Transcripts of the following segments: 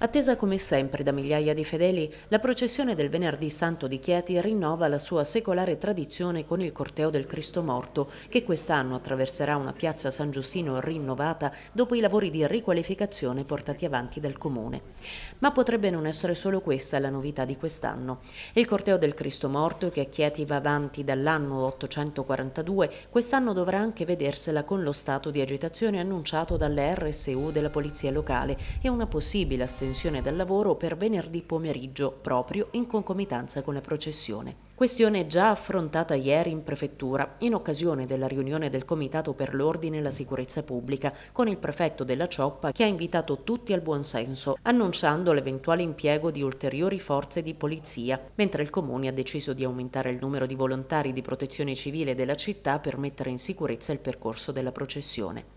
Attesa come sempre da migliaia di fedeli, la processione del Venerdì Santo di Chieti rinnova la sua secolare tradizione con il corteo del Cristo Morto, che quest'anno attraverserà una piazza San Giustino rinnovata dopo i lavori di riqualificazione portati avanti dal Comune. Ma potrebbe non essere solo questa la novità di quest'anno. Il corteo del Cristo Morto, che a Chieti va avanti dall'anno 842, quest'anno dovrà anche vedersela con lo stato di agitazione annunciato dalle RSU della Polizia Locale e una possibile astensione sospensione dal lavoro per venerdì pomeriggio, proprio in concomitanza con la processione. Questione già affrontata ieri in prefettura in occasione della riunione del Comitato per l'Ordine e la Sicurezza Pubblica con il prefetto della Cioppa che ha invitato tutti al buonsenso, annunciando l'eventuale impiego di ulteriori forze di polizia, mentre il Comune ha deciso di aumentare il numero di volontari di protezione civile della città per mettere in sicurezza il percorso della processione.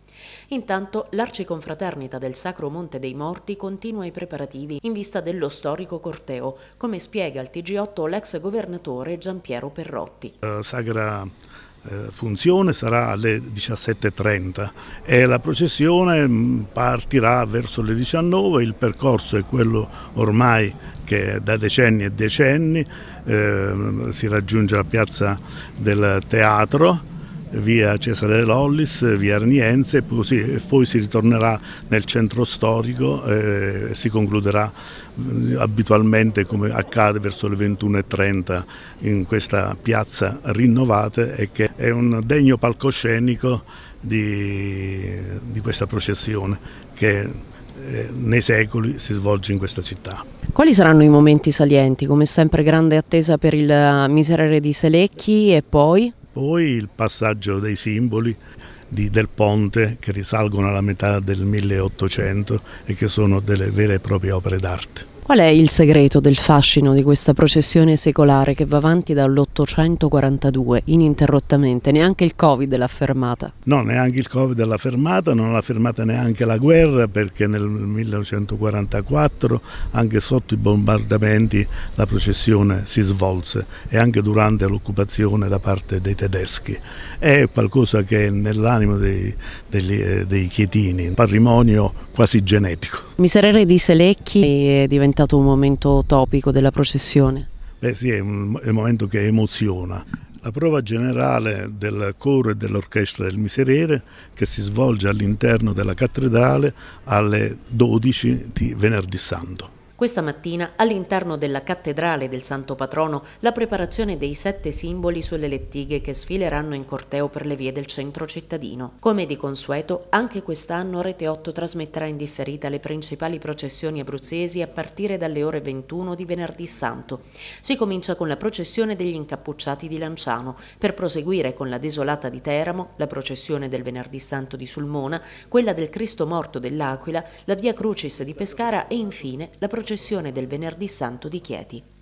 Intanto l'arciconfraternita del Sacro Monte dei Morti continua i preparativi in vista dello storico corteo, come spiega al TG8 l'ex governatore Giampiero Perrotti. La sagra eh, funzione sarà alle 17.30 e la processione mm, partirà verso le 19, il percorso è quello ormai che da decenni e decenni eh, si raggiunge la piazza del teatro via Cesare Lollis, via Arniense e poi si ritornerà nel centro storico eh, e si concluderà mm, abitualmente come accade verso le 21.30 in questa piazza rinnovata e che è un degno palcoscenico di, di questa processione che eh, nei secoli si svolge in questa città. Quali saranno i momenti salienti? Come sempre grande attesa per il eh, miserere di Selecchi e poi? Poi il passaggio dei simboli di, del ponte che risalgono alla metà del 1800 e che sono delle vere e proprie opere d'arte. Qual è il segreto del fascino di questa processione secolare che va avanti dall'842 ininterrottamente? Neanche il Covid l'ha fermata? No, neanche il Covid l'ha fermata, non l'ha fermata neanche la guerra perché nel 1944 anche sotto i bombardamenti la processione si svolse e anche durante l'occupazione da parte dei tedeschi. È qualcosa che è nell'animo dei, dei, eh, dei chietini, patrimonio quasi genetico. Miserere di Selecchi è diventato un momento topico della processione. Beh sì, è un, è un momento che emoziona. La prova generale del coro e dell'orchestra del Miserere che si svolge all'interno della cattedrale alle 12 di venerdì santo. Questa mattina all'interno della cattedrale del Santo Patrono la preparazione dei sette simboli sulle lettighe che sfileranno in corteo per le vie del centro cittadino. Come di consueto, anche quest'anno Rete 8 trasmetterà in differita le principali processioni abruzzesi a partire dalle ore 21 di venerdì santo. Si comincia con la processione degli incappucciati di Lanciano, per proseguire con la desolata di Teramo, la processione del venerdì santo di Sulmona, quella del Cristo morto dell'Aquila, la via Crucis di Pescara e infine la processione processione del Venerdì Santo di Chieti.